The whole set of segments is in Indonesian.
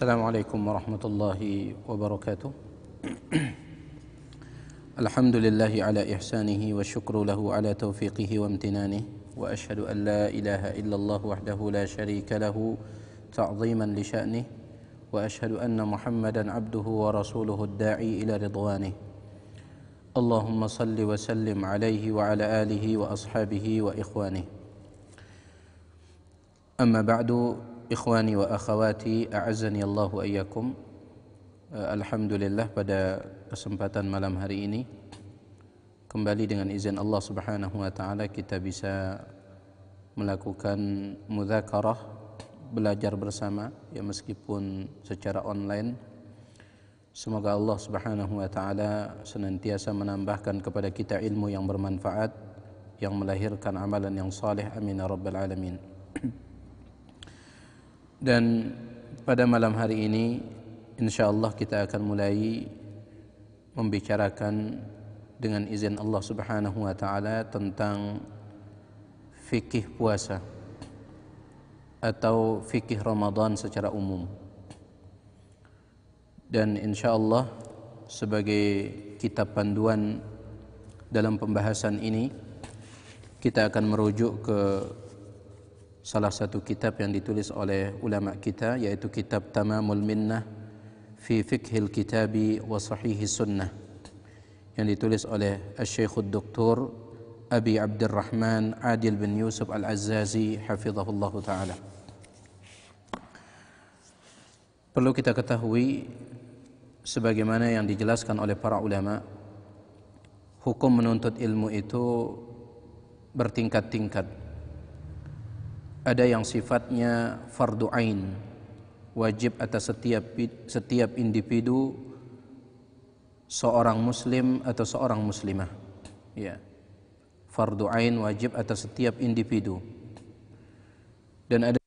السلام عليكم ورحمة الله وبركاته الحمد لله على إحسانه والشكر له على توفيقه وامتنانه وأشهد أن لا إله إلا الله وحده لا شريك له تعظيما لشأنه وأشهد أن محمدا عبده ورسوله الداعي إلى رضوانه اللهم صل وسلم عليه وعلى آله وأصحابه وإخوانه أما بعد Ikhwani wa akhawati a'azani Allahu ayyakum eh, Alhamdulillah pada kesempatan malam hari ini Kembali dengan izin Allah subhanahu wa ta'ala Kita bisa melakukan mudhakarah Belajar bersama Ya meskipun secara online Semoga Allah subhanahu wa ta'ala Senantiasa menambahkan kepada kita ilmu yang bermanfaat Yang melahirkan amalan yang saleh Amin ya Rabbal Alamin Dan pada malam hari ini insyaallah kita akan mulai membicarakan dengan izin Allah Subhanahu wa taala tentang fikih puasa atau fikih Ramadan secara umum. Dan insyaallah sebagai kitab panduan dalam pembahasan ini kita akan merujuk ke salah satu kitab yang ditulis oleh ulama kita yaitu kitab Tamamul Minnah fi Fiqhil Kitabi wa Sahih Sunnah yang ditulis oleh Syekh Dr. Abi Abdurrahman Adil bin Yusuf Al-Azzazi hafizahullah taala. Perlu kita ketahui sebagaimana yang dijelaskan oleh para ulama hukum menuntut ilmu itu bertingkat-tingkat ada yang sifatnya fardu ain wajib atas setiap setiap individu seorang muslim atau seorang muslimah ya fardu ain wajib atas setiap individu dan ada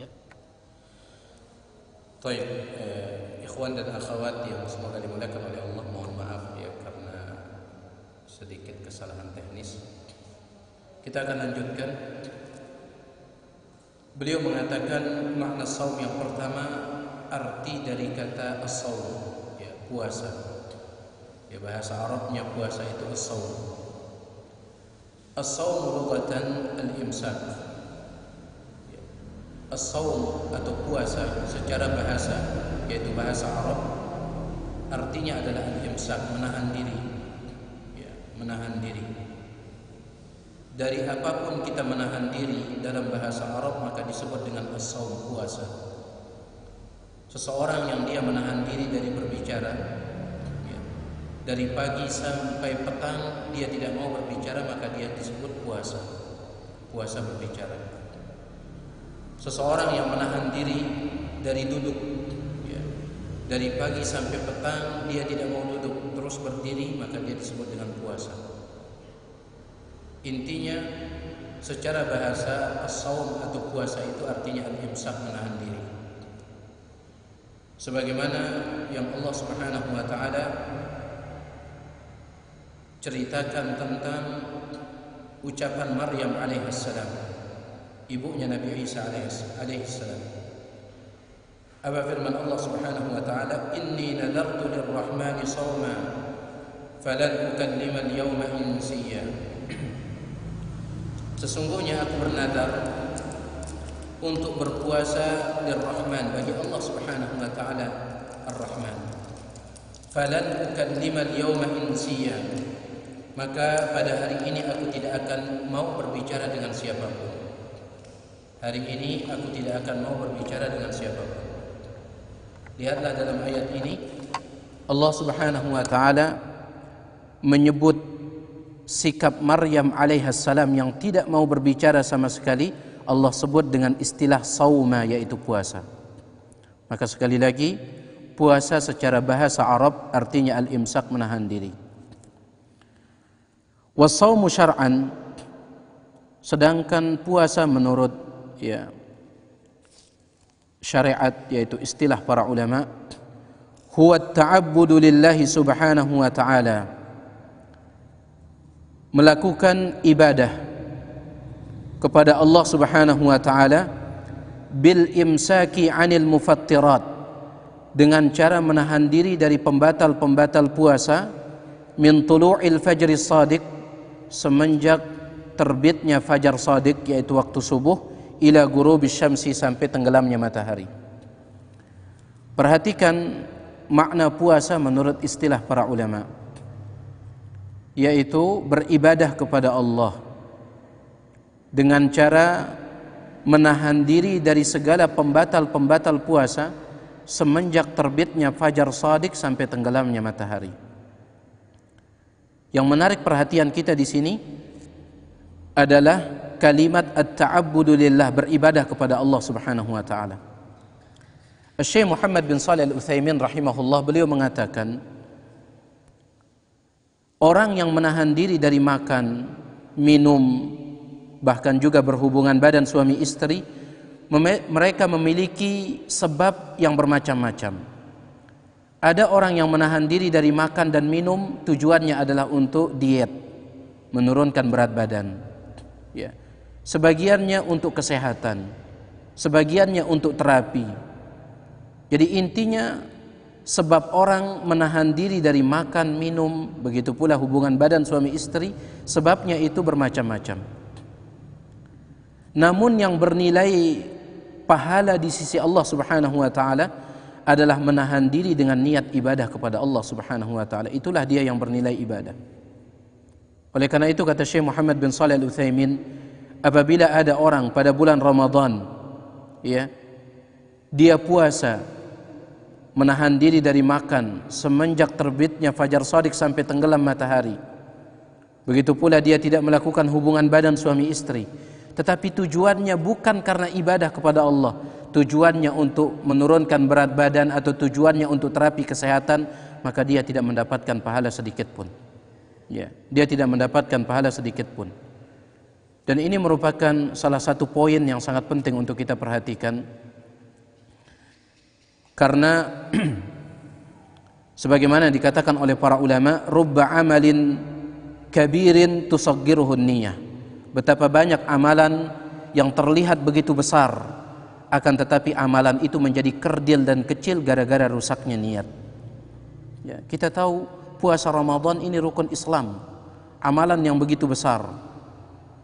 ya. Baik, eh, ikhwan dan akhwat yang semoga dimuliakan oleh Allah, mohon maaf ya karena sedikit kesalahan teknis. Kita akan lanjutkan. Beliau mengatakan makna saum yang pertama arti dari kata asau, ya, puasa. Ya bahasa Arabnya puasa itu asau. Asau merupakan al-imsak. As-sawm atau puasa secara bahasa yaitu bahasa Arab artinya adalah al-imsak menahan diri ya, menahan diri dari apapun kita menahan diri dalam bahasa Arab maka disebut dengan as-sawm puasa seseorang yang dia menahan diri dari berbicara ya, dari pagi sampai petang dia tidak mau berbicara maka dia disebut puasa puasa berbicara seseorang yang menahan diri dari duduk ya. dari pagi sampai petang dia tidak mau duduk terus berdiri maka dia disebut dengan puasa intinya secara bahasa saum atau puasa itu artinya al-imsak menahan diri sebagaimana yang Allah Subhanahu wa taala ceritakan tentang ucapan Maryam alaihissalam ibunya Nabi Isa alaihissalam. Apa firman Allah Subhanahu wa taala, "Inni nadartu lirrahmani sawma falan ukallima al-yawma insiya." Sesungguhnya aku bernadar untuk berpuasa lirrahman bagi Allah Subhanahu wa taala Ar-Rahman. Falan ukallima al-yawma insiya. Maka pada hari ini aku tidak akan mau berbicara dengan siapapun. Hari ini aku tidak akan mau berbicara dengan siapapun. Lihatlah dalam ayat ini Allah Subhanahu wa taala menyebut sikap Maryam alaihissalam yang tidak mau berbicara sama sekali Allah sebut dengan istilah sauma yaitu puasa. Maka sekali lagi puasa secara bahasa Arab artinya al-imsak menahan diri. Wasaumu syar'an sedangkan puasa menurut ya syariat yaitu istilah para ulama huwa ta'abbudu lillahi subhanahu wa ta'ala melakukan ibadah kepada Allah subhanahu wa ta'ala bil imsaki anil mufattirat dengan cara menahan diri dari pembatal-pembatal puasa min tulu'il fajri sadiq semenjak terbitnya fajar sadiq yaitu waktu subuh ila ghurubi syamsi sampai tenggelamnya matahari. Perhatikan makna puasa menurut istilah para ulama yaitu beribadah kepada Allah dengan cara menahan diri dari segala pembatal-pembatal puasa semenjak terbitnya fajar sadik sampai tenggelamnya matahari. Yang menarik perhatian kita di sini adalah kalimat at-ta'abbudu lillah beribadah kepada Allah Subhanahu wa taala. Syekh Muhammad bin Shalih Al-Utsaimin rahimahullah beliau mengatakan orang yang menahan diri dari makan, minum, bahkan juga berhubungan badan suami istri, mereka memiliki sebab yang bermacam-macam. Ada orang yang menahan diri dari makan dan minum tujuannya adalah untuk diet, menurunkan berat badan ya sebagiannya untuk kesehatan sebagiannya untuk terapi jadi intinya sebab orang menahan diri dari makan minum begitu pula hubungan badan suami istri sebabnya itu bermacam-macam namun yang bernilai pahala di sisi Allah Subhanahu wa taala adalah menahan diri dengan niat ibadah kepada Allah Subhanahu wa taala. Itulah dia yang bernilai ibadah. Oleh karena itu kata Syekh Muhammad bin Saleh Al-Utsaimin, apabila ada orang pada bulan Ramadan ya, dia puasa menahan diri dari makan semenjak terbitnya fajar shadiq sampai tenggelam matahari. Begitu pula dia tidak melakukan hubungan badan suami istri, tetapi tujuannya bukan karena ibadah kepada Allah, tujuannya untuk menurunkan berat badan atau tujuannya untuk terapi kesehatan, maka dia tidak mendapatkan pahala sedikit pun ya dia tidak mendapatkan pahala sedikit pun dan ini merupakan salah satu poin yang sangat penting untuk kita perhatikan karena sebagaimana dikatakan oleh para ulama rubba amalin kabirin tusaggiruhun niyah betapa banyak amalan yang terlihat begitu besar akan tetapi amalan itu menjadi kerdil dan kecil gara-gara rusaknya niat ya, kita tahu puasa Ramadan ini rukun Islam, amalan yang begitu besar.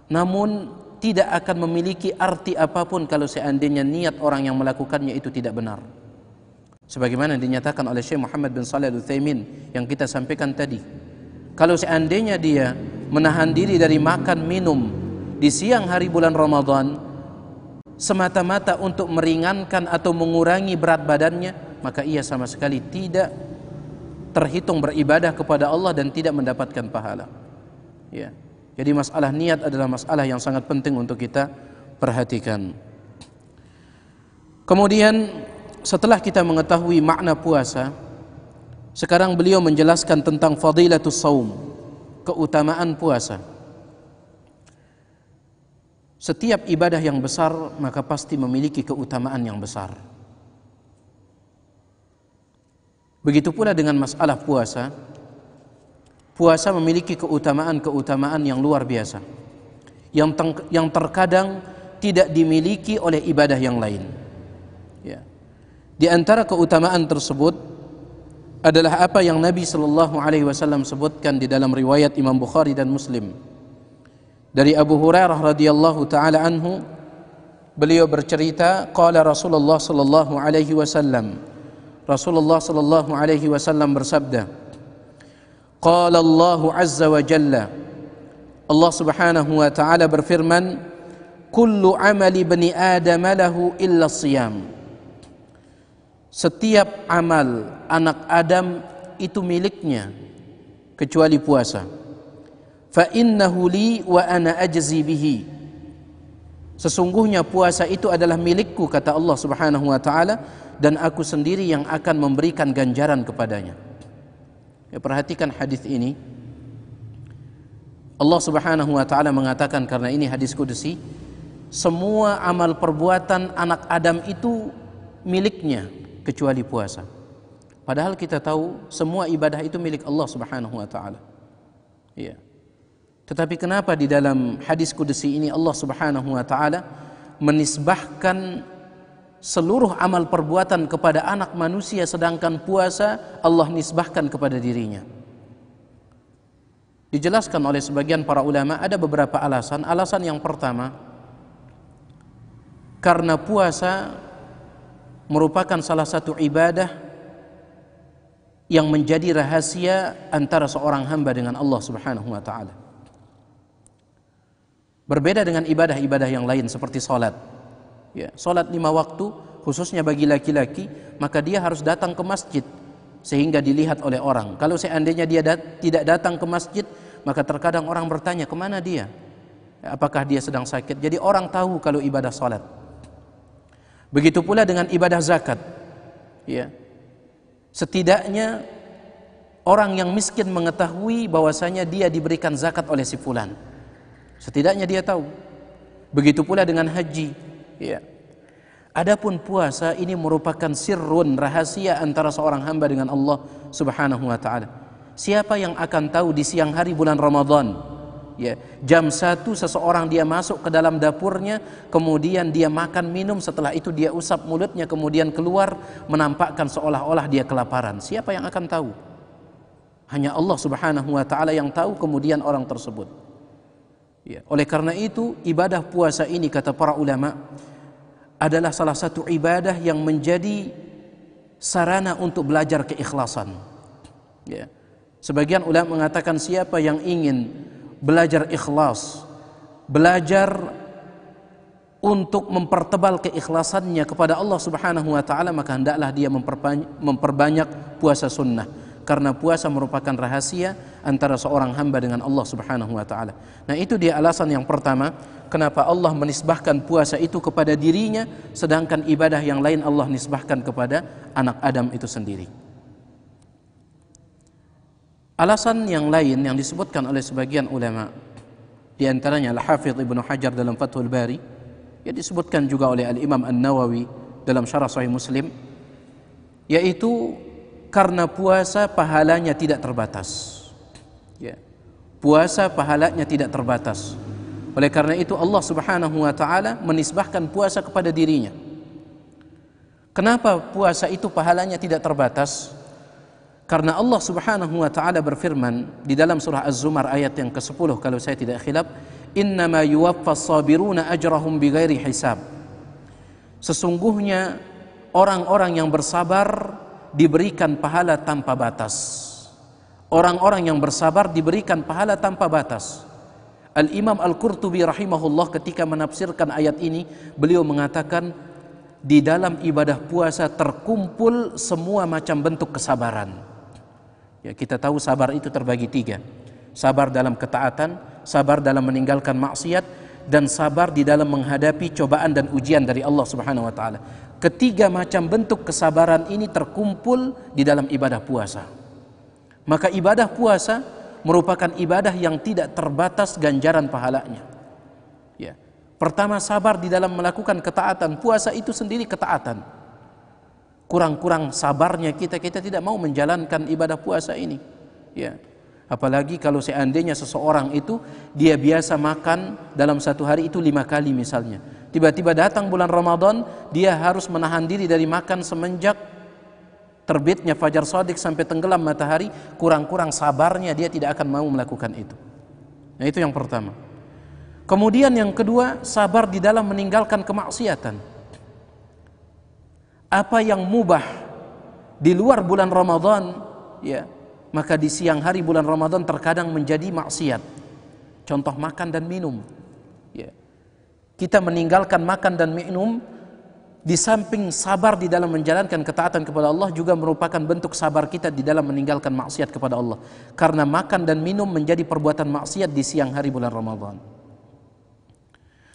Namun tidak akan memiliki arti apapun kalau seandainya niat orang yang melakukannya itu tidak benar. Sebagaimana dinyatakan oleh Syekh Muhammad bin Saleh Al-Utsaimin yang kita sampaikan tadi. Kalau seandainya dia menahan diri dari makan minum di siang hari bulan Ramadan semata-mata untuk meringankan atau mengurangi berat badannya, maka ia sama sekali tidak terhitung beribadah kepada Allah dan tidak mendapatkan pahala. Ya. Jadi masalah niat adalah masalah yang sangat penting untuk kita perhatikan. Kemudian setelah kita mengetahui makna puasa, sekarang beliau menjelaskan tentang fadilatus saum, keutamaan puasa. Setiap ibadah yang besar maka pasti memiliki keutamaan yang besar. Begitu pula dengan masalah puasa. Puasa memiliki keutamaan-keutamaan yang luar biasa. Yang, yang terkadang tidak dimiliki oleh ibadah yang lain. Ya. Di antara keutamaan tersebut adalah apa yang Nabi Shallallahu Alaihi Wasallam sebutkan di dalam riwayat Imam Bukhari dan Muslim dari Abu Hurairah radhiyallahu taala anhu beliau bercerita qala Rasulullah sallallahu alaihi wasallam Rasulullah sallallahu alaihi wasallam bersabda, "Qala Allah azza wa jalla" Allah Subhanahu wa taala berfirman, "Kullu amali bani Adam lahu illa siyam." Setiap amal anak Adam itu miliknya kecuali puasa. Fa innahu li wa ana ajzi bihi. Sesungguhnya puasa itu adalah milikku kata Allah Subhanahu wa taala dan aku sendiri yang akan memberikan ganjaran kepadanya. Ya, perhatikan hadis ini. Allah Subhanahu wa taala mengatakan karena ini hadis kudusi, semua amal perbuatan anak Adam itu miliknya kecuali puasa. Padahal kita tahu semua ibadah itu milik Allah Subhanahu wa taala. Iya. Tetapi kenapa di dalam hadis kudusi ini Allah Subhanahu wa taala menisbahkan seluruh amal perbuatan kepada anak manusia sedangkan puasa Allah nisbahkan kepada dirinya. Dijelaskan oleh sebagian para ulama ada beberapa alasan. Alasan yang pertama karena puasa merupakan salah satu ibadah yang menjadi rahasia antara seorang hamba dengan Allah Subhanahu wa taala. Berbeda dengan ibadah-ibadah yang lain seperti salat, ya, sholat lima waktu khususnya bagi laki-laki maka dia harus datang ke masjid sehingga dilihat oleh orang kalau seandainya dia dat tidak datang ke masjid maka terkadang orang bertanya kemana dia apakah dia sedang sakit jadi orang tahu kalau ibadah sholat begitu pula dengan ibadah zakat ya setidaknya orang yang miskin mengetahui bahwasanya dia diberikan zakat oleh si fulan setidaknya dia tahu begitu pula dengan haji Ya. Adapun puasa ini merupakan sirrun rahasia antara seorang hamba dengan Allah Subhanahu wa taala. Siapa yang akan tahu di siang hari bulan Ramadan? Ya, jam 1 seseorang dia masuk ke dalam dapurnya, kemudian dia makan minum, setelah itu dia usap mulutnya, kemudian keluar menampakkan seolah-olah dia kelaparan. Siapa yang akan tahu? Hanya Allah Subhanahu wa taala yang tahu kemudian orang tersebut. Ya. Oleh karena itu, ibadah puasa ini kata para ulama adalah salah satu ibadah yang menjadi sarana untuk belajar keikhlasan. Ya. Sebagian ulama mengatakan siapa yang ingin belajar ikhlas, belajar untuk mempertebal keikhlasannya kepada Allah Subhanahu wa taala maka hendaklah dia memperbanyak puasa sunnah karena puasa merupakan rahasia antara seorang hamba dengan Allah Subhanahu wa taala. Nah, itu dia alasan yang pertama kenapa Allah menisbahkan puasa itu kepada dirinya sedangkan ibadah yang lain Allah nisbahkan kepada anak Adam itu sendiri. Alasan yang lain yang disebutkan oleh sebagian ulama di antaranya Al-Hafidz Ibnu Hajar dalam Fathul Bari yang disebutkan juga oleh Al-Imam An-Nawawi dalam Syarah Sahih Muslim yaitu karena puasa pahalanya tidak terbatas. Ya. Puasa pahalanya tidak terbatas. Oleh karena itu Allah Subhanahu wa taala menisbahkan puasa kepada dirinya. Kenapa puasa itu pahalanya tidak terbatas? Karena Allah Subhanahu wa taala berfirman di dalam surah Az-Zumar ayat yang ke-10 kalau saya tidak khilaf, "Innama yuwaffas sabiruna ajrahum bighairi hisab." Sesungguhnya orang-orang yang bersabar diberikan pahala tanpa batas. Orang-orang yang bersabar diberikan pahala tanpa batas. Al-Imam Al-Qurtubi rahimahullah ketika menafsirkan ayat ini, beliau mengatakan di dalam ibadah puasa terkumpul semua macam bentuk kesabaran. Ya, kita tahu sabar itu terbagi tiga. Sabar dalam ketaatan, sabar dalam meninggalkan maksiat, dan sabar di dalam menghadapi cobaan dan ujian dari Allah Subhanahu wa taala. Ketiga macam bentuk kesabaran ini terkumpul di dalam ibadah puasa. Maka ibadah puasa merupakan ibadah yang tidak terbatas ganjaran pahalanya. Ya. Pertama sabar di dalam melakukan ketaatan. Puasa itu sendiri ketaatan. Kurang-kurang sabarnya kita, kita tidak mau menjalankan ibadah puasa ini. Ya. Apalagi kalau seandainya seseorang itu dia biasa makan dalam satu hari itu lima kali misalnya Tiba-tiba datang bulan Ramadan, dia harus menahan diri dari makan semenjak terbitnya fajar sodik sampai tenggelam matahari, kurang-kurang sabarnya dia tidak akan mau melakukan itu. Nah itu yang pertama. Kemudian yang kedua, sabar di dalam meninggalkan kemaksiatan. Apa yang mubah di luar bulan Ramadan, ya, maka di siang hari bulan Ramadan terkadang menjadi maksiat. Contoh makan dan minum. Ya kita meninggalkan makan dan minum di samping sabar di dalam menjalankan ketaatan kepada Allah juga merupakan bentuk sabar kita di dalam meninggalkan maksiat kepada Allah karena makan dan minum menjadi perbuatan maksiat di siang hari bulan Ramadan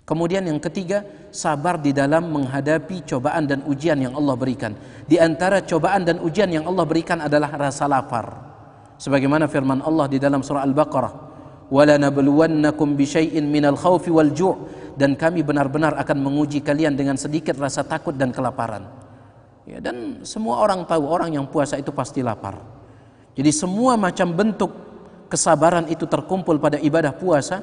kemudian yang ketiga sabar di dalam menghadapi cobaan dan ujian yang Allah berikan di antara cobaan dan ujian yang Allah berikan adalah rasa lapar sebagaimana firman Allah di dalam surah Al-Baqarah wala nabluwannakum minal wal dan kami benar-benar akan menguji kalian dengan sedikit rasa takut dan kelaparan. Ya, dan semua orang tahu orang yang puasa itu pasti lapar. Jadi semua macam bentuk kesabaran itu terkumpul pada ibadah puasa.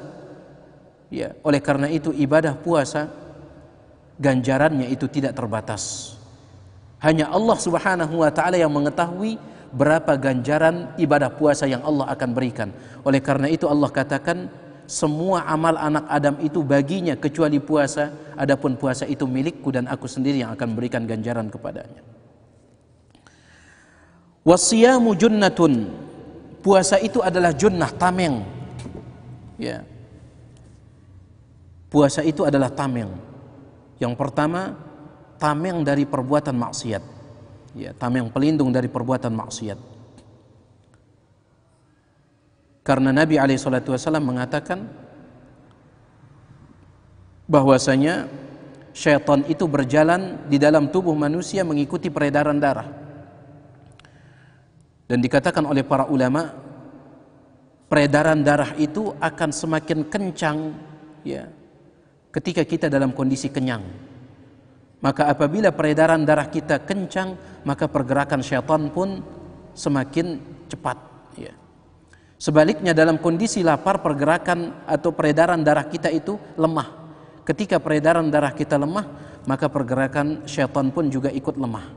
Ya, oleh karena itu ibadah puasa ganjarannya itu tidak terbatas. Hanya Allah Subhanahu wa taala yang mengetahui berapa ganjaran ibadah puasa yang Allah akan berikan. Oleh karena itu Allah katakan semua amal anak Adam itu baginya kecuali puasa, adapun puasa itu milikku dan aku sendiri yang akan berikan ganjaran kepadanya. Wasiyamu junnatun. Puasa itu adalah junnah tameng. Ya. Puasa itu adalah tameng. Yang pertama, tameng dari perbuatan maksiat. Ya, tameng pelindung dari perbuatan maksiat. Karena Nabi Alaihi Wasallam mengatakan bahwasanya syaitan itu berjalan di dalam tubuh manusia mengikuti peredaran darah. Dan dikatakan oleh para ulama, peredaran darah itu akan semakin kencang ya ketika kita dalam kondisi kenyang. Maka apabila peredaran darah kita kencang, maka pergerakan syaitan pun semakin cepat. Ya. Sebaliknya dalam kondisi lapar pergerakan atau peredaran darah kita itu lemah. Ketika peredaran darah kita lemah, maka pergerakan syaitan pun juga ikut lemah.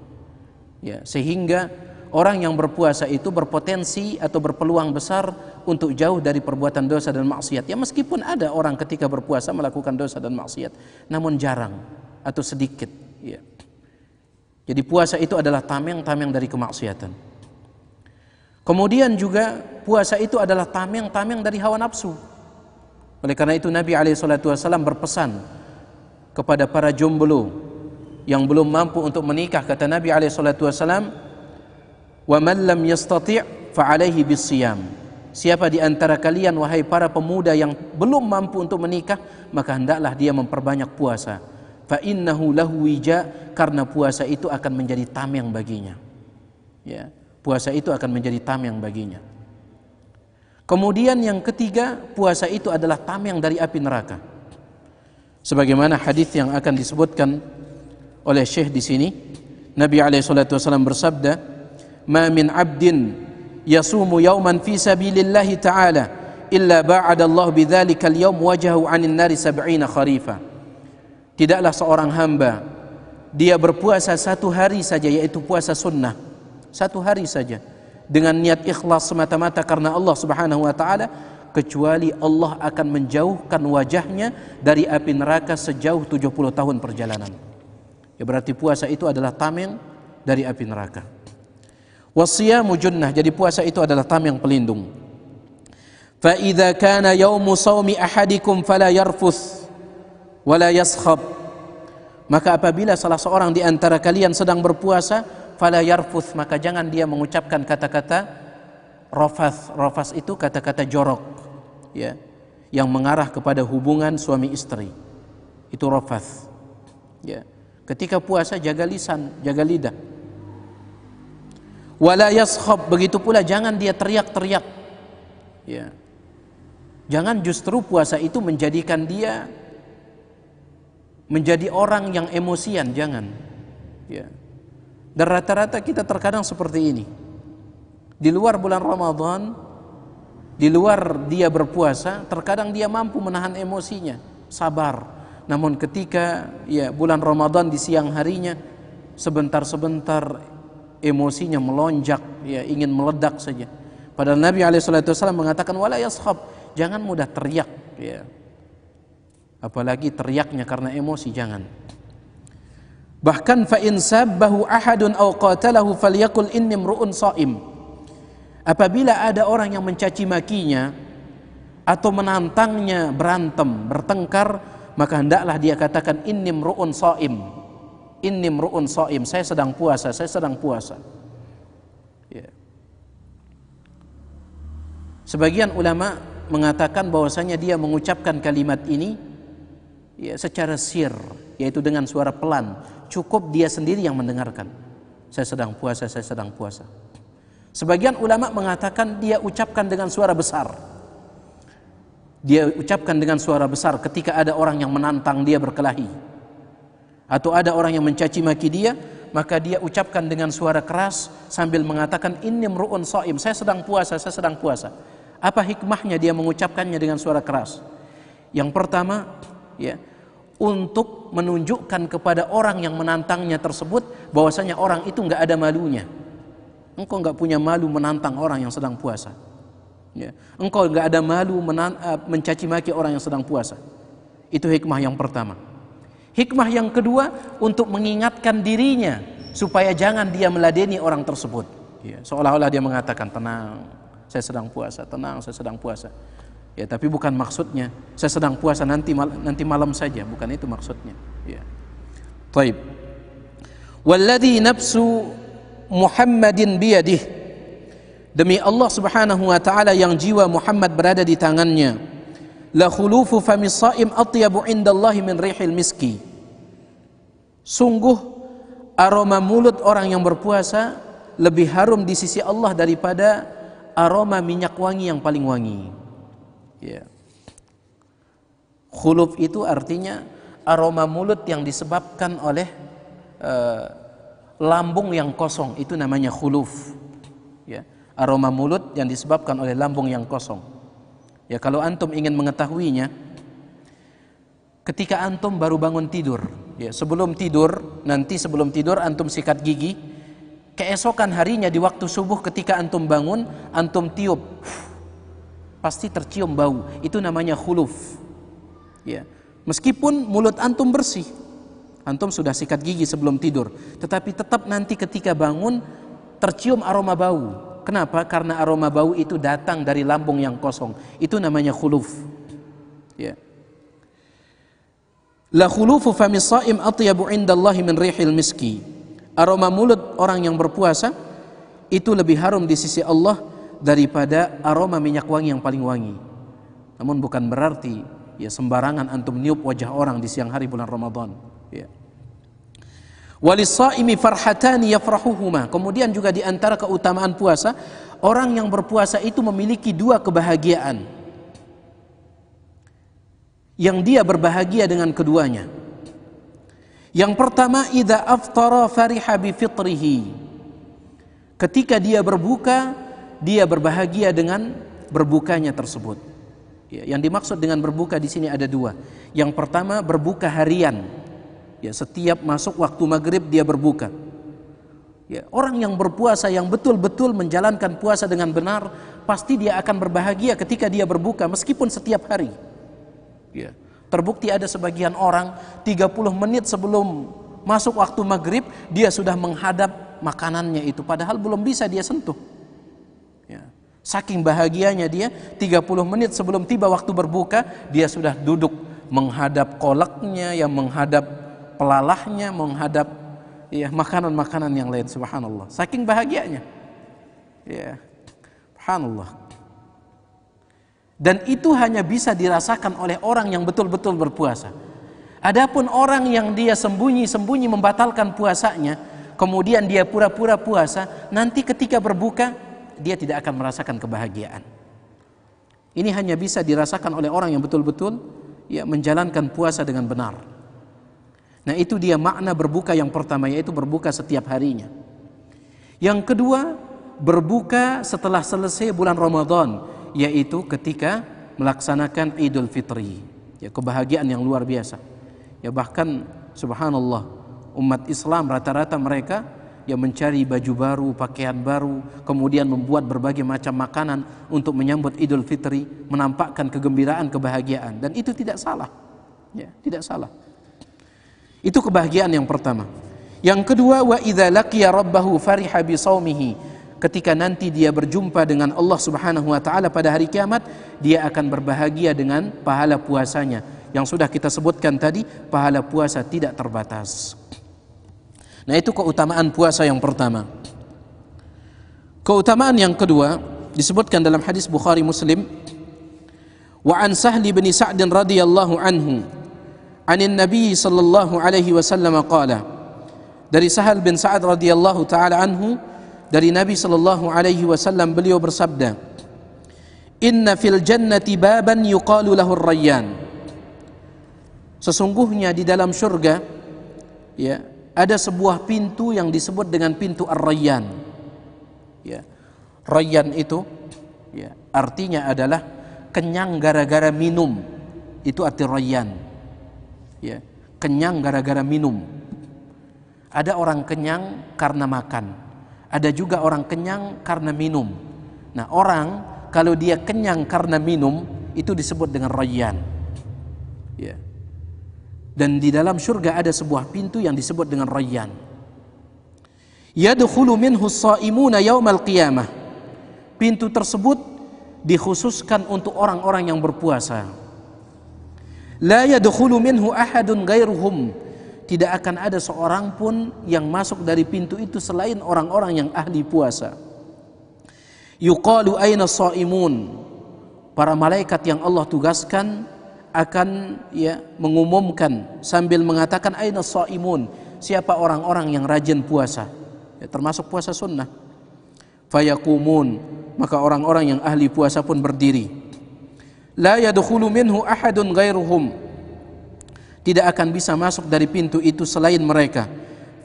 Ya, sehingga orang yang berpuasa itu berpotensi atau berpeluang besar untuk jauh dari perbuatan dosa dan maksiat. Ya meskipun ada orang ketika berpuasa melakukan dosa dan maksiat, namun jarang atau sedikit. Ya. Jadi puasa itu adalah tameng-tameng dari kemaksiatan. Kemudian juga puasa itu adalah tameng-tameng dari hawa nafsu. Oleh karena itu Nabi SAW berpesan kepada para jomblo yang belum mampu untuk menikah kata Nabi SAW wa man lam yastati' fa bisiyam siapa di antara kalian wahai para pemuda yang belum mampu untuk menikah maka hendaklah dia memperbanyak puasa fa innahu lahu wija karena puasa itu akan menjadi tameng baginya ya puasa itu akan menjadi tamyang baginya. Kemudian yang ketiga, puasa itu adalah tamyang dari api neraka. Sebagaimana hadis yang akan disebutkan oleh Syekh di sini, Nabi alaihi wasallam bersabda, "Ma min 'abdin yasumu yawman fi sabilillah ta'ala illa ba'ada Allah bidzalika al-yawm wajhahu 'anil nari sab'ina kharifa." Tidaklah seorang hamba dia berpuasa satu hari saja yaitu puasa sunnah satu hari saja dengan niat ikhlas semata-mata karena Allah Subhanahu wa taala kecuali Allah akan menjauhkan wajahnya dari api neraka sejauh 70 tahun perjalanan. Ya berarti puasa itu adalah tameng dari api neraka. Wasiyamu junnah, jadi puasa itu adalah tameng pelindung. Fa idza kana yaumu saumi ahadikum fala yarfus wala yaskhab. Maka apabila salah seorang di antara kalian sedang berpuasa, fala yarfuth maka jangan dia mengucapkan kata-kata rafas rafas itu kata-kata jorok ya yang mengarah kepada hubungan suami istri itu rafas ya ketika puasa jaga lisan jaga lidah wala yaskhab begitu pula jangan dia teriak-teriak ya jangan justru puasa itu menjadikan dia menjadi orang yang emosian jangan ya dan rata-rata kita terkadang seperti ini. Di luar bulan Ramadan, di luar dia berpuasa, terkadang dia mampu menahan emosinya, sabar. Namun ketika ya bulan Ramadan di siang harinya sebentar-sebentar emosinya melonjak, ya ingin meledak saja. Padahal Nabi alaihi mengatakan wala sahab, jangan mudah teriak, ya. Apalagi teriaknya karena emosi jangan. Bahkan fa in sabbahu ahadun aw qatalahu falyakul inni mru'un shaim. Apabila ada orang yang mencaci makinya atau menantangnya berantem, bertengkar, maka hendaklah dia katakan inni mru'un shaim. Inni mru'un shaim. Saya sedang puasa, saya sedang puasa. Ya. Sebagian ulama mengatakan bahwasanya dia mengucapkan kalimat ini ya secara sir, yaitu dengan suara pelan, cukup dia sendiri yang mendengarkan. Saya sedang puasa, saya sedang puasa. Sebagian ulama mengatakan dia ucapkan dengan suara besar. Dia ucapkan dengan suara besar ketika ada orang yang menantang dia berkelahi. Atau ada orang yang mencaci maki dia, maka dia ucapkan dengan suara keras sambil mengatakan ini meruun so'im, saya sedang puasa, saya sedang puasa. Apa hikmahnya dia mengucapkannya dengan suara keras? Yang pertama, ya, untuk menunjukkan kepada orang yang menantangnya tersebut bahwasanya orang itu nggak ada malunya. Engkau nggak punya malu menantang orang yang sedang puasa. Ya. Engkau nggak ada malu eh, mencaci maki orang yang sedang puasa. Itu hikmah yang pertama. Hikmah yang kedua untuk mengingatkan dirinya supaya jangan dia meladeni orang tersebut. Ya. Seolah-olah dia mengatakan tenang, saya sedang puasa, tenang, saya sedang puasa. Ya, tapi bukan maksudnya. Saya sedang puasa nanti mal nanti malam saja, bukan itu maksudnya. Ya. Taib. Walladhi nafsu Muhammadin biyadih. Demi Allah Subhanahu wa taala yang jiwa Muhammad berada di tangannya. La khulufu fami shaim atyabu indallahi min rihil miski. Sungguh aroma mulut orang yang berpuasa lebih harum di sisi Allah daripada aroma minyak wangi yang paling wangi. Ya. Khuluf itu artinya aroma mulut yang disebabkan oleh uh, lambung yang kosong itu namanya khuluf. Ya. Aroma mulut yang disebabkan oleh lambung yang kosong. Ya kalau antum ingin mengetahuinya, ketika antum baru bangun tidur, ya sebelum tidur nanti sebelum tidur antum sikat gigi, keesokan harinya di waktu subuh ketika antum bangun, antum tiup pasti tercium bau. Itu namanya khuluf. Ya. Meskipun mulut antum bersih, antum sudah sikat gigi sebelum tidur, tetapi tetap nanti ketika bangun tercium aroma bau. Kenapa? Karena aroma bau itu datang dari lambung yang kosong. Itu namanya khuluf. Ya. La khulufu fami sa'im atyabu indallahi min rihil miski. Aroma mulut orang yang berpuasa itu lebih harum di sisi Allah daripada aroma minyak wangi yang paling wangi. Namun bukan berarti ya sembarangan antum niup wajah orang di siang hari bulan Ramadan. Ya. Walisaimi farhatani yafrahuhuma. Kemudian juga di antara keutamaan puasa, orang yang berpuasa itu memiliki dua kebahagiaan. Yang dia berbahagia dengan keduanya. Yang pertama, idza aftara fariha bi fitrihi. Ketika dia berbuka, dia berbahagia dengan berbukanya tersebut. Ya, yang dimaksud dengan berbuka di sini ada dua. Yang pertama berbuka harian. Ya, setiap masuk waktu maghrib dia berbuka. Ya, orang yang berpuasa yang betul-betul menjalankan puasa dengan benar, pasti dia akan berbahagia ketika dia berbuka meskipun setiap hari. Ya. Terbukti ada sebagian orang 30 menit sebelum masuk waktu maghrib dia sudah menghadap makanannya itu padahal belum bisa dia sentuh Saking bahagianya dia 30 menit sebelum tiba waktu berbuka dia sudah duduk menghadap kolaknya yang menghadap pelalahnya menghadap ya makanan-makanan yang lain subhanallah saking bahagianya ya subhanallah dan itu hanya bisa dirasakan oleh orang yang betul-betul berpuasa adapun orang yang dia sembunyi-sembunyi membatalkan puasanya kemudian dia pura-pura puasa nanti ketika berbuka dia tidak akan merasakan kebahagiaan. Ini hanya bisa dirasakan oleh orang yang betul-betul ya menjalankan puasa dengan benar. Nah, itu dia makna berbuka yang pertama yaitu berbuka setiap harinya. Yang kedua, berbuka setelah selesai bulan Ramadan, yaitu ketika melaksanakan Idul Fitri. Ya, kebahagiaan yang luar biasa. Ya bahkan subhanallah, umat Islam rata-rata mereka dia mencari baju baru, pakaian baru, kemudian membuat berbagai macam makanan untuk menyambut Idul Fitri, menampakkan kegembiraan, kebahagiaan dan itu tidak salah. Ya, tidak salah. Itu kebahagiaan yang pertama. Yang kedua wa idza laqiya rabbahu saumihi. Ketika nanti dia berjumpa dengan Allah Subhanahu wa taala pada hari kiamat, dia akan berbahagia dengan pahala puasanya yang sudah kita sebutkan tadi, pahala puasa tidak terbatas. Nah itu keutamaan puasa yang pertama. Keutamaan yang kedua disebutkan dalam hadis Bukhari Muslim. Wa an Sahli bin Sa'd radhiyallahu anhu anin Nabi sallallahu alaihi wasallam qala dari Sahal bin Sa'ad radhiyallahu taala anhu dari Nabi sallallahu alaihi wasallam beliau bersabda Inna fil jannati baban yuqalu lahu rayyan Sesungguhnya di dalam surga ya ada sebuah pintu yang disebut dengan pintu Ar-Rayyan. Ya. Rayyan itu ya, artinya adalah kenyang gara-gara minum. Itu arti Rayyan. Ya, kenyang gara-gara minum. Ada orang kenyang karena makan. Ada juga orang kenyang karena minum. Nah, orang kalau dia kenyang karena minum itu disebut dengan Rayyan. Dan di dalam surga ada sebuah pintu yang disebut dengan rayyan. Yadkhulu minhu as-sa'imuna yaumal qiyamah. Pintu tersebut dikhususkan untuk orang-orang yang berpuasa. La yadkhulu minhu ahadun ghairuhum. Tidak akan ada seorang pun yang masuk dari pintu itu selain orang-orang yang ahli puasa. Yuqalu aina as-saimun. Para malaikat yang Allah tugaskan akan ya mengumumkan sambil mengatakan aina shaimun siapa orang-orang yang rajin puasa ya, termasuk puasa sunnah fayakumun maka orang-orang yang ahli puasa pun berdiri la yadkhulu minhu ahadun ghairuhum tidak akan bisa masuk dari pintu itu selain mereka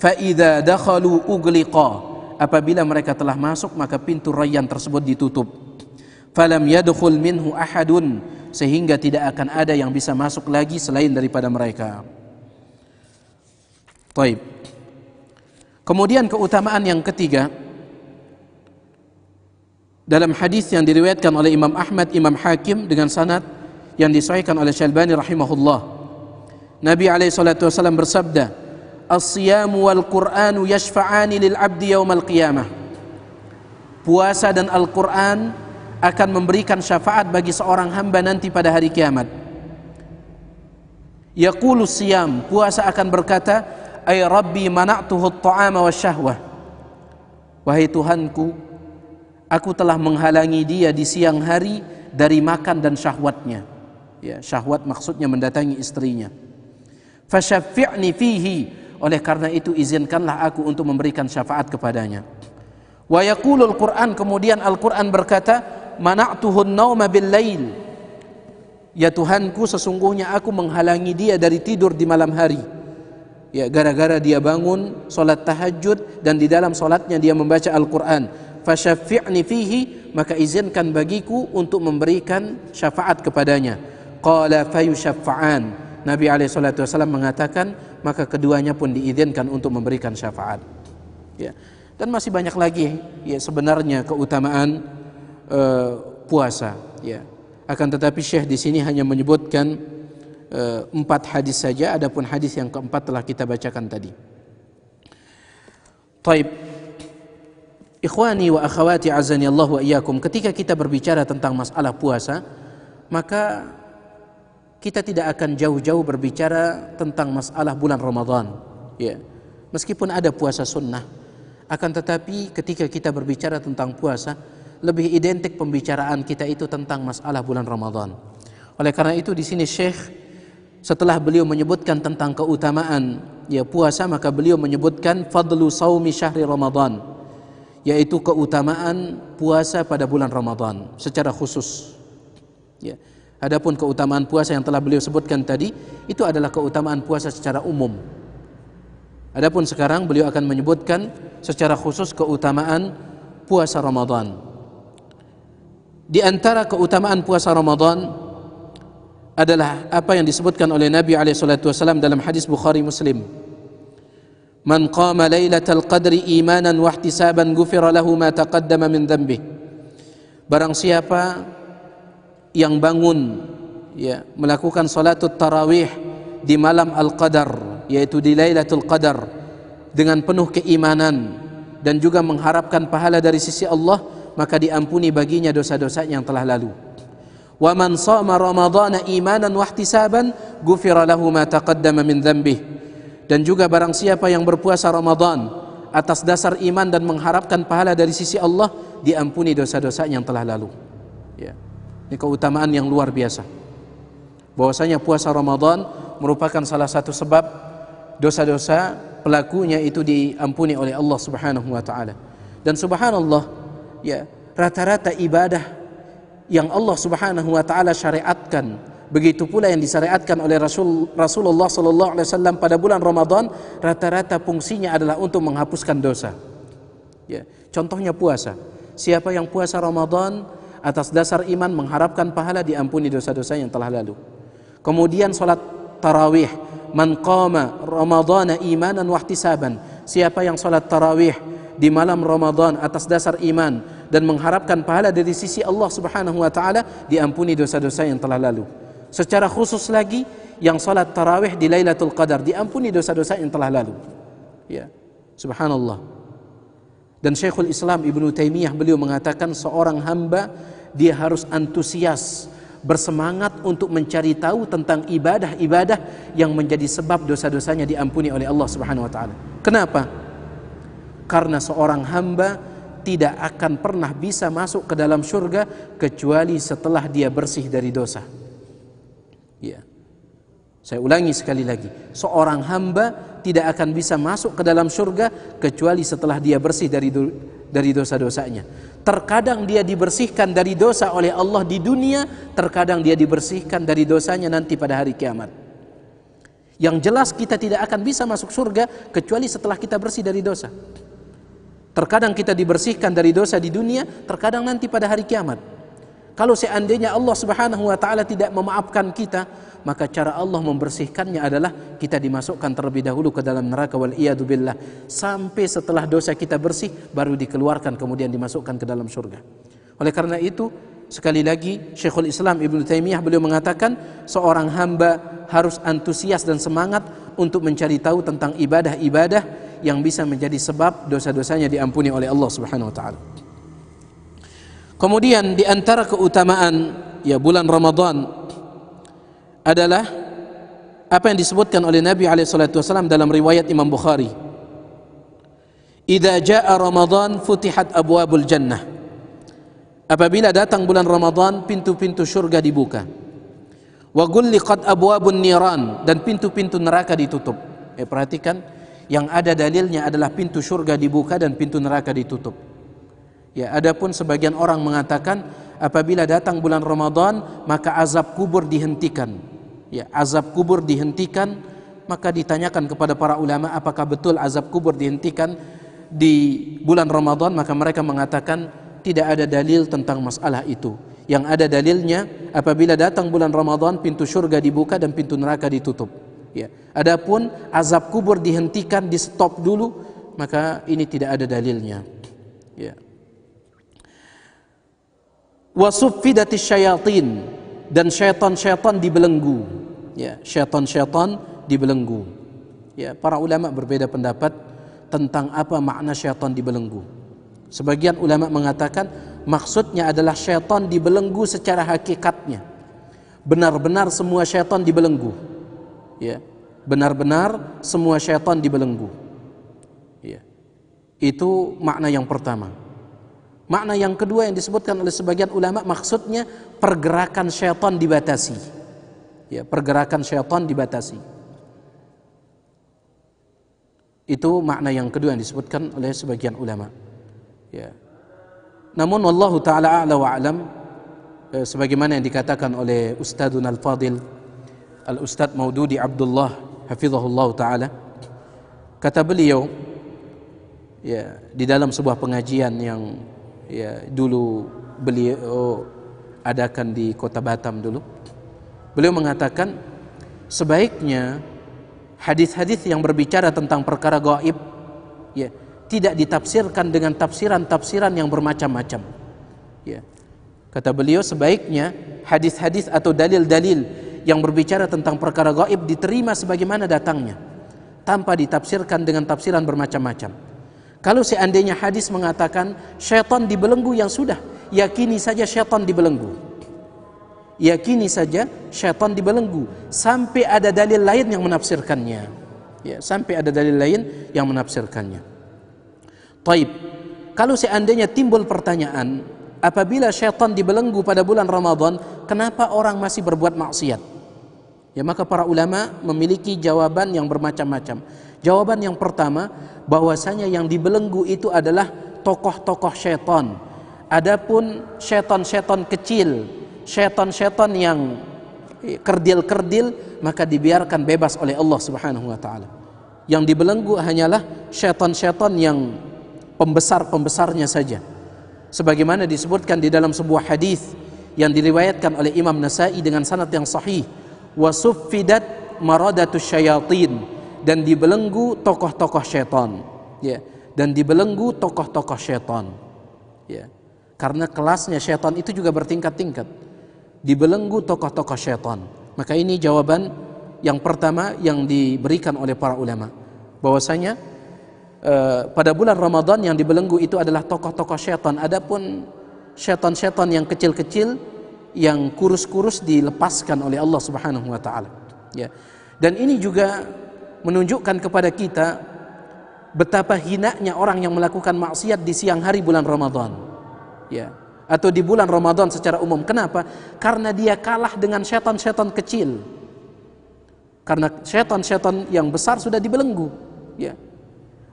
fa idza dakhalu ugliqa apabila mereka telah masuk maka pintu rayyan tersebut ditutup falam yadkhul minhu ahadun sehingga tidak akan ada yang bisa masuk lagi selain daripada mereka. Taib. Kemudian keutamaan yang ketiga dalam hadis yang diriwayatkan oleh Imam Ahmad, Imam Hakim dengan sanad yang disahihkan oleh Syalbani rahimahullah. Nabi alaihi salatu wasallam bersabda, "As-siyam wal Qur'an yashfa'ani lil 'abdi qiyamah." Puasa dan Al-Qur'an akan memberikan syafaat bagi seorang hamba nanti pada hari kiamat. Yaqulu siyam, puasa akan berkata, "Ay Rabbi mana'tuhu at-ta'ama wasyahwah." Wahai Tuhanku, aku telah menghalangi dia di siang hari dari makan dan syahwatnya. Ya, syahwat maksudnya mendatangi istrinya. Fasyaffi'ni fihi. Oleh karena itu izinkanlah aku untuk memberikan syafaat kepadanya. Wa yaqulul Qur'an kemudian Al-Qur'an berkata mana'tuhun nauma bil lail ya Tuhanku sesungguhnya aku menghalangi dia dari tidur di malam hari ya gara-gara dia bangun salat tahajud dan di dalam salatnya dia membaca Al-Qur'an fasyafi'ni fihi maka izinkan bagiku untuk memberikan syafaat kepadanya qala fayushaffa'an Nabi alaihi salatu wasallam mengatakan maka keduanya pun diizinkan untuk memberikan syafaat ya dan masih banyak lagi ya sebenarnya keutamaan e, puasa ya akan tetapi Syekh di sini hanya menyebutkan e, empat hadis saja adapun hadis yang keempat telah kita bacakan tadi Taib Ikhwani wa akhawati azani Allah wa iyakum ketika kita berbicara tentang masalah puasa maka kita tidak akan jauh-jauh berbicara tentang masalah bulan Ramadan ya meskipun ada puasa sunnah akan tetapi ketika kita berbicara tentang puasa lebih identik pembicaraan kita itu tentang masalah bulan Ramadan. Oleh karena itu di sini Syekh setelah beliau menyebutkan tentang keutamaan ya puasa maka beliau menyebutkan fadlu saumi syahri Ramadan yaitu keutamaan puasa pada bulan Ramadan secara khusus. Ya. Adapun keutamaan puasa yang telah beliau sebutkan tadi itu adalah keutamaan puasa secara umum. Adapun sekarang beliau akan menyebutkan secara khusus keutamaan puasa Ramadan di antara keutamaan puasa Ramadan adalah apa yang disebutkan oleh Nabi alaihi wasallam dalam hadis Bukhari Muslim. Man qama lailatal qadri imanan wa ihtisaban ghufira lahu ma taqaddama min dhanbih. Barang siapa yang bangun ya melakukan salatut tarawih di malam al-qadar yaitu di lailatul qadar dengan penuh keimanan dan juga mengharapkan pahala dari sisi Allah maka diampuni baginya dosa-dosa yang telah lalu. Wa man shama Ramadhana imanan wa ihtisaban ghufira lahu ma taqaddama min Dan juga barang siapa yang berpuasa Ramadan atas dasar iman dan mengharapkan pahala dari sisi Allah, diampuni dosa-dosa yang telah lalu. Ya. Ini keutamaan yang luar biasa. Bahwasanya puasa Ramadan merupakan salah satu sebab dosa-dosa pelakunya itu diampuni oleh Allah Subhanahu wa taala. Dan subhanallah, ya rata-rata ibadah yang Allah Subhanahu wa taala syariatkan begitu pula yang disyariatkan oleh Rasul Rasulullah sallallahu alaihi wasallam pada bulan Ramadan rata-rata fungsinya adalah untuk menghapuskan dosa. Ya, contohnya puasa. Siapa yang puasa Ramadan atas dasar iman mengharapkan pahala diampuni dosa-dosa yang telah lalu. Kemudian salat tarawih man qama ramadhana imanan wahtisaban siapa yang salat tarawih di malam Ramadan atas dasar iman dan mengharapkan pahala dari sisi Allah Subhanahu wa taala diampuni dosa-dosa yang telah lalu. Secara khusus lagi yang salat tarawih di Lailatul Qadar diampuni dosa-dosa yang telah lalu. Ya. Subhanallah. Dan Syekhul Islam Ibnu Taimiyah beliau mengatakan seorang hamba dia harus antusias bersemangat untuk mencari tahu tentang ibadah-ibadah yang menjadi sebab dosa-dosanya diampuni oleh Allah Subhanahu wa taala. Kenapa? Karena seorang hamba tidak akan pernah bisa masuk ke dalam surga kecuali setelah dia bersih dari dosa. Ya. Saya ulangi sekali lagi, seorang hamba tidak akan bisa masuk ke dalam surga kecuali setelah dia bersih dari do dari dosa-dosanya. Terkadang dia dibersihkan dari dosa oleh Allah di dunia, terkadang dia dibersihkan dari dosanya nanti pada hari kiamat. Yang jelas kita tidak akan bisa masuk surga kecuali setelah kita bersih dari dosa. Terkadang kita dibersihkan dari dosa di dunia, terkadang nanti pada hari kiamat. Kalau seandainya Allah Subhanahu wa taala tidak memaafkan kita, maka cara Allah membersihkannya adalah kita dimasukkan terlebih dahulu ke dalam neraka wal billah sampai setelah dosa kita bersih baru dikeluarkan kemudian dimasukkan ke dalam surga. Oleh karena itu, sekali lagi Syekhul Islam Ibnu Taimiyah beliau mengatakan seorang hamba harus antusias dan semangat untuk mencari tahu tentang ibadah-ibadah yang bisa menjadi sebab dosa-dosanya diampuni oleh Allah Subhanahu wa taala. Kemudian di antara keutamaan ya bulan Ramadan adalah apa yang disebutkan oleh Nabi alaihi salatu wasallam dalam riwayat Imam Bukhari. "Idza jaa Ramadan futihat abwabul jannah." Apabila datang bulan Ramadan, pintu-pintu surga dibuka. Wa gulliqat abwabun niran dan pintu-pintu neraka ditutup. Eh perhatikan, yang ada dalilnya adalah pintu surga dibuka dan pintu neraka ditutup. Ya, adapun sebagian orang mengatakan apabila datang bulan Ramadan maka azab kubur dihentikan. Ya, azab kubur dihentikan maka ditanyakan kepada para ulama apakah betul azab kubur dihentikan di bulan Ramadan maka mereka mengatakan tidak ada dalil tentang masalah itu. Yang ada dalilnya apabila datang bulan Ramadan pintu surga dibuka dan pintu neraka ditutup. Ya. Adapun azab kubur dihentikan, di stop dulu, maka ini tidak ada dalilnya. Ya. Wasuffidatis syayatin dan syaitan-syaitan dibelenggu. Ya, syaitan-syaitan dibelenggu. Ya, para ulama berbeda pendapat tentang apa makna syaitan dibelenggu. Sebagian ulama mengatakan maksudnya adalah syaitan dibelenggu secara hakikatnya. Benar-benar semua syaitan dibelenggu ya benar-benar semua syaitan dibelenggu ya itu makna yang pertama makna yang kedua yang disebutkan oleh sebagian ulama maksudnya pergerakan syaitan dibatasi ya pergerakan syaitan dibatasi itu makna yang kedua yang disebutkan oleh sebagian ulama ya namun Allah taala a'la wa alam eh, sebagaimana yang dikatakan oleh Ustadzun Al-Fadil Al-Ustaz Maududi Abdullah hafizahullah taala kata beliau ya di dalam sebuah pengajian yang ya dulu beliau adakan di kota Batam dulu beliau mengatakan sebaiknya hadis-hadis yang berbicara tentang perkara gaib ya tidak ditafsirkan dengan tafsiran-tafsiran yang bermacam-macam ya kata beliau sebaiknya hadis-hadis atau dalil-dalil yang berbicara tentang perkara gaib diterima sebagaimana datangnya tanpa ditafsirkan dengan tafsiran bermacam-macam. Kalau seandainya hadis mengatakan syaitan dibelenggu yang sudah, yakini saja syaitan dibelenggu. Yakini saja syaitan dibelenggu sampai ada dalil lain yang menafsirkannya. Ya, sampai ada dalil lain yang menafsirkannya. Taib. Kalau seandainya timbul pertanyaan, apabila syaitan dibelenggu pada bulan Ramadan, kenapa orang masih berbuat maksiat? Ya maka para ulama memiliki jawaban yang bermacam-macam. Jawaban yang pertama bahwasanya yang dibelenggu itu adalah tokoh-tokoh setan. Adapun setan-setan kecil, setan-setan yang kerdil-kerdil maka dibiarkan bebas oleh Allah Subhanahu wa taala. Yang dibelenggu hanyalah setan-setan yang pembesar-pembesarnya saja. Sebagaimana disebutkan di dalam sebuah hadis yang diriwayatkan oleh Imam Nasai dengan sanad yang sahih wasuffidat maradatus syayatin dan dibelenggu tokoh-tokoh syaitan ya dan dibelenggu tokoh-tokoh setan ya karena kelasnya syaitan itu juga bertingkat-tingkat dibelenggu tokoh-tokoh setan maka ini jawaban yang pertama yang diberikan oleh para ulama bahwasanya eh, pada bulan Ramadan yang dibelenggu itu adalah tokoh-tokoh syaitan adapun syaitan-syaitan yang kecil-kecil yang kurus-kurus dilepaskan oleh Allah Subhanahu wa taala. Ya. Dan ini juga menunjukkan kepada kita betapa hinanya orang yang melakukan maksiat di siang hari bulan Ramadan. Ya. Atau di bulan Ramadan secara umum. Kenapa? Karena dia kalah dengan setan-setan kecil. Karena setan-setan yang besar sudah dibelenggu. Ya.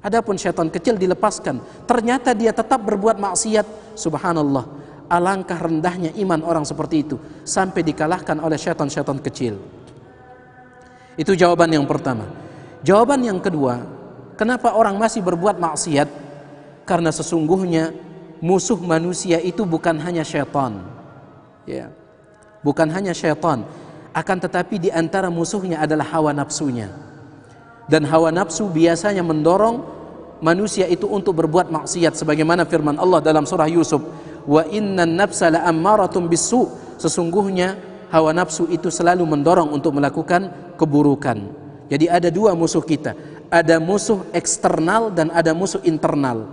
Adapun setan kecil dilepaskan. Ternyata dia tetap berbuat maksiat. Subhanallah Alangkah rendahnya iman orang seperti itu sampai dikalahkan oleh setan-setan kecil. Itu jawaban yang pertama. Jawaban yang kedua, kenapa orang masih berbuat maksiat? Karena sesungguhnya musuh manusia itu bukan hanya setan, Ya. Bukan hanya setan, akan tetapi di antara musuhnya adalah hawa nafsunya. Dan hawa nafsu biasanya mendorong manusia itu untuk berbuat maksiat sebagaimana firman Allah dalam surah Yusuf wa inna nafsa la ammaratum bisu sesungguhnya hawa nafsu itu selalu mendorong untuk melakukan keburukan jadi ada dua musuh kita ada musuh eksternal dan ada musuh internal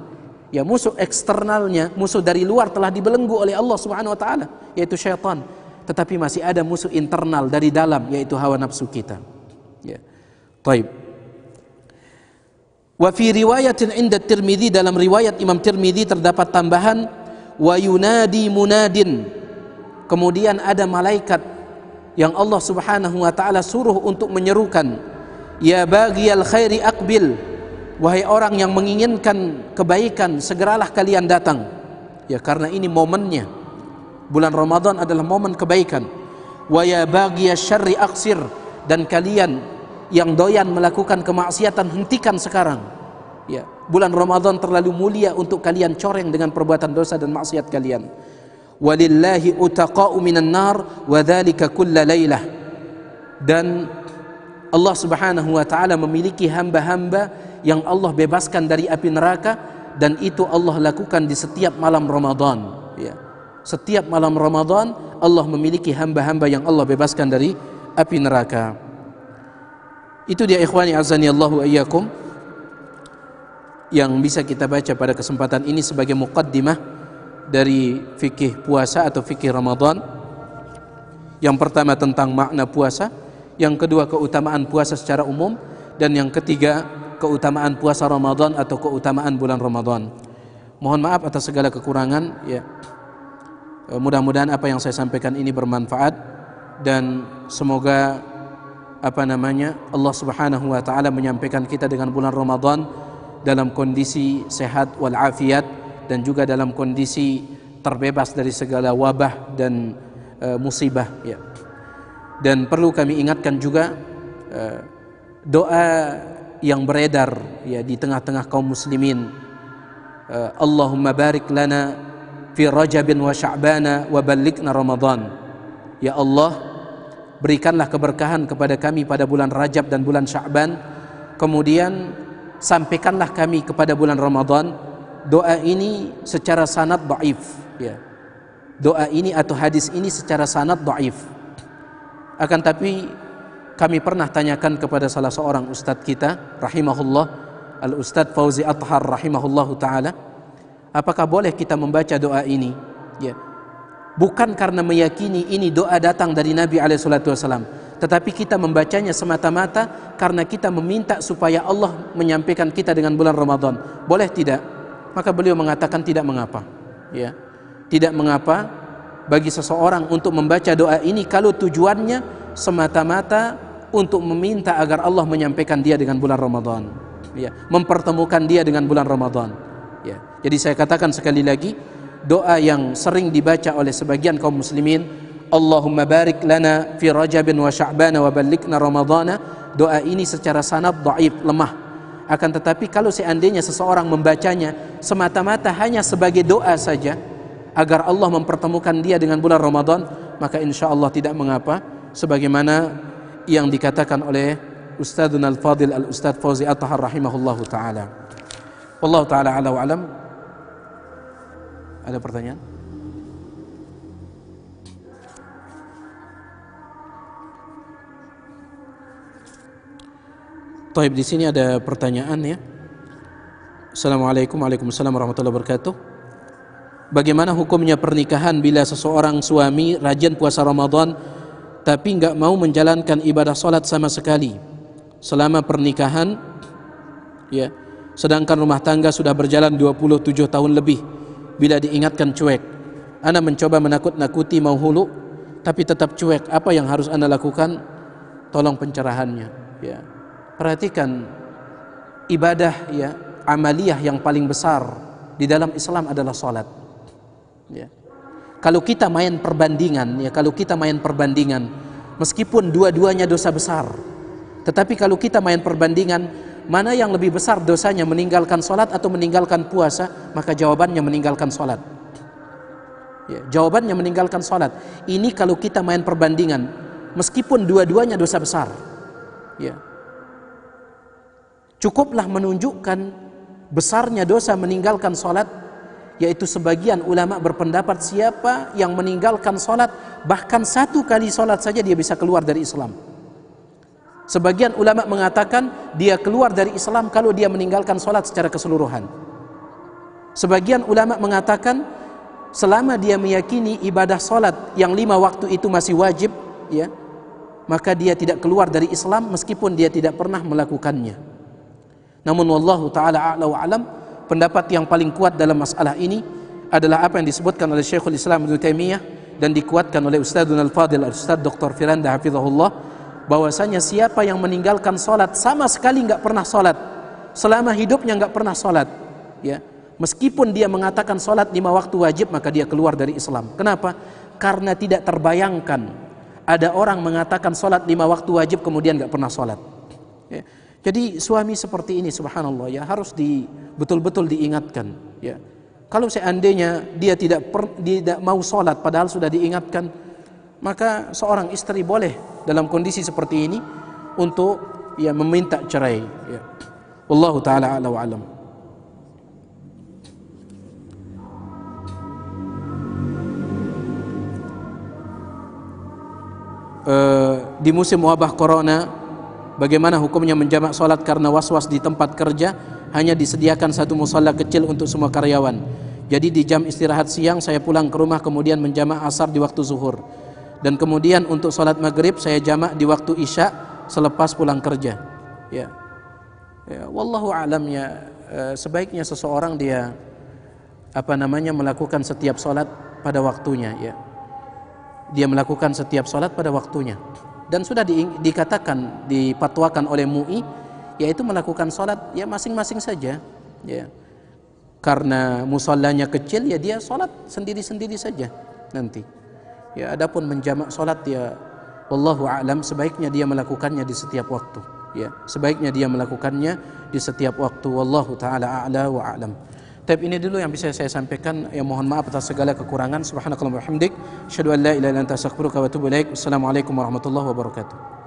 ya musuh eksternalnya musuh dari luar telah dibelenggu oleh Allah Subhanahu wa taala yaitu syaitan tetapi masih ada musuh internal dari dalam yaitu hawa nafsu kita ya taib Wa fi riwayatin inda Tirmidzi dalam riwayat Imam Tirmidzi terdapat tambahan wa yunadi munadin kemudian ada malaikat yang Allah Subhanahu wa taala suruh untuk menyerukan ya baghiyal khairi akbil, wahai orang yang menginginkan kebaikan segeralah kalian datang ya karena ini momennya bulan Ramadan adalah momen kebaikan wa ya baghiyas syarri aqsir dan kalian yang doyan melakukan kemaksiatan hentikan sekarang ya bulan Ramadan terlalu mulia untuk kalian coreng dengan perbuatan dosa dan maksiat kalian walillahi utaqa'u minan nar wa dzalika kullalailah dan Allah Subhanahu wa taala memiliki hamba-hamba yang Allah bebaskan dari api neraka dan itu Allah lakukan di setiap malam Ramadan ya. Setiap malam Ramadan Allah memiliki hamba-hamba yang Allah bebaskan dari api neraka. Itu dia ikhwani azani Allahu ayyakum yang bisa kita baca pada kesempatan ini sebagai muqaddimah dari fikih puasa atau fikih Ramadan. Yang pertama tentang makna puasa, yang kedua keutamaan puasa secara umum dan yang ketiga keutamaan puasa Ramadan atau keutamaan bulan Ramadan. Mohon maaf atas segala kekurangan ya. Eh, mudah-mudahan apa yang saya sampaikan ini bermanfaat dan semoga apa namanya Allah Subhanahu wa taala menyampaikan kita dengan bulan Ramadan dalam kondisi sehat walafiat dan juga dalam kondisi terbebas dari segala wabah dan e, musibah ya. Dan perlu kami ingatkan juga e, doa yang beredar ya di tengah-tengah kaum muslimin e, Allahumma barik lana fi Rajabin wa Sya'bana wa ballighna Ramadan. Ya Allah, berikanlah keberkahan kepada kami pada bulan Rajab dan bulan Sya'ban. Kemudian sampaikanlah kami kepada bulan Ramadan doa ini secara sanad dhaif ya. Doa ini atau hadis ini secara sanad dhaif. Akan tapi kami pernah tanyakan kepada salah seorang ustadz kita rahimahullah al ustadz Fauzi Athar rahimahullahu taala apakah boleh kita membaca doa ini ya bukan karena meyakini ini doa datang dari Nabi alaihi salatu wasallam tetapi kita membacanya semata-mata karena kita meminta supaya Allah menyampaikan kita dengan bulan Ramadan. Boleh tidak? Maka beliau mengatakan tidak mengapa. Ya. Tidak mengapa bagi seseorang untuk membaca doa ini kalau tujuannya semata-mata untuk meminta agar Allah menyampaikan dia dengan bulan Ramadan. Ya, mempertemukan dia dengan bulan Ramadan. Ya. Jadi saya katakan sekali lagi, doa yang sering dibaca oleh sebagian kaum muslimin Allahumma barik lana fi Rajabin wa Sya'ban wa balikna Ramadhana doa ini secara sanad dhaif lemah akan tetapi kalau seandainya seseorang membacanya semata-mata hanya sebagai doa saja agar Allah mempertemukan dia dengan bulan Ramadan maka insya Allah tidak mengapa sebagaimana yang dikatakan oleh Ustadzun Al-Fadil Al-Ustadz Fauzi At-Tahar rahimahullahu taala. Wallahu taala ala wa'alam Ada pertanyaan? Taib di sini ada pertanyaan ya. Assalamualaikum Waalaikumsalam warahmatullahi wabarakatuh. Bagaimana hukumnya pernikahan bila seseorang suami rajin puasa Ramadan tapi nggak mau menjalankan ibadah sholat sama sekali selama pernikahan ya sedangkan rumah tangga sudah berjalan 27 tahun lebih bila diingatkan cuek Anda mencoba menakut-nakuti mau hulu tapi tetap cuek apa yang harus Anda lakukan tolong pencerahannya ya perhatikan ibadah ya amaliyah yang paling besar di dalam Islam adalah salat. Ya. Kalau kita main perbandingan ya, kalau kita main perbandingan meskipun dua-duanya dosa besar, tetapi kalau kita main perbandingan mana yang lebih besar dosanya meninggalkan salat atau meninggalkan puasa, maka jawabannya meninggalkan salat. Ya, jawabannya meninggalkan salat. Ini kalau kita main perbandingan meskipun dua-duanya dosa besar. Ya, Cukuplah menunjukkan besarnya dosa meninggalkan sholat yaitu sebagian ulama berpendapat siapa yang meninggalkan sholat bahkan satu kali sholat saja dia bisa keluar dari Islam sebagian ulama mengatakan dia keluar dari Islam kalau dia meninggalkan sholat secara keseluruhan sebagian ulama mengatakan selama dia meyakini ibadah sholat yang lima waktu itu masih wajib ya maka dia tidak keluar dari Islam meskipun dia tidak pernah melakukannya namun wallahu taala a'la wa alam, pendapat yang paling kuat dalam masalah ini adalah apa yang disebutkan oleh Syekhul Islam Ibnu Taimiyah dan dikuatkan oleh Ustadzun Al-Fadil Ustadz Dr. Firanda Hafizahullah bahwasanya siapa yang meninggalkan salat sama sekali nggak pernah salat selama hidupnya nggak pernah salat ya meskipun dia mengatakan salat lima waktu wajib maka dia keluar dari Islam kenapa karena tidak terbayangkan ada orang mengatakan salat lima waktu wajib kemudian nggak pernah salat ya. Jadi suami seperti ini subhanallah ya harus di betul-betul diingatkan ya. Kalau seandainya dia tidak per, tidak mau sholat padahal sudah diingatkan maka seorang istri boleh dalam kondisi seperti ini untuk ya meminta cerai ya. Wallahu taala ala wa alam. Uh, di musim wabah corona Bagaimana hukumnya menjamak sholat karena was-was di tempat kerja hanya disediakan satu musola kecil untuk semua karyawan. Jadi di jam istirahat siang saya pulang ke rumah kemudian menjamak asar di waktu zuhur. Dan kemudian untuk sholat maghrib saya jamak di waktu isya selepas pulang kerja. Ya, ya wallahu alam ya eh, sebaiknya seseorang dia apa namanya melakukan setiap sholat pada waktunya ya. Dia melakukan setiap sholat pada waktunya dan sudah di, dikatakan dipatwakan oleh MUI yaitu melakukan sholat ya masing-masing saja ya karena musolanya kecil ya dia sholat sendiri-sendiri saja nanti ya adapun menjamak sholat ya wallahu alam sebaiknya dia melakukannya di setiap waktu ya sebaiknya dia melakukannya di setiap waktu wallahu taala a'la wa a'lam tapi ini dulu yang bisa saya sampaikan. Ya mohon maaf atas segala kekurangan. Subhanakallahumma wa hamdik. Wassalamualaikum warahmatullahi wabarakatuh.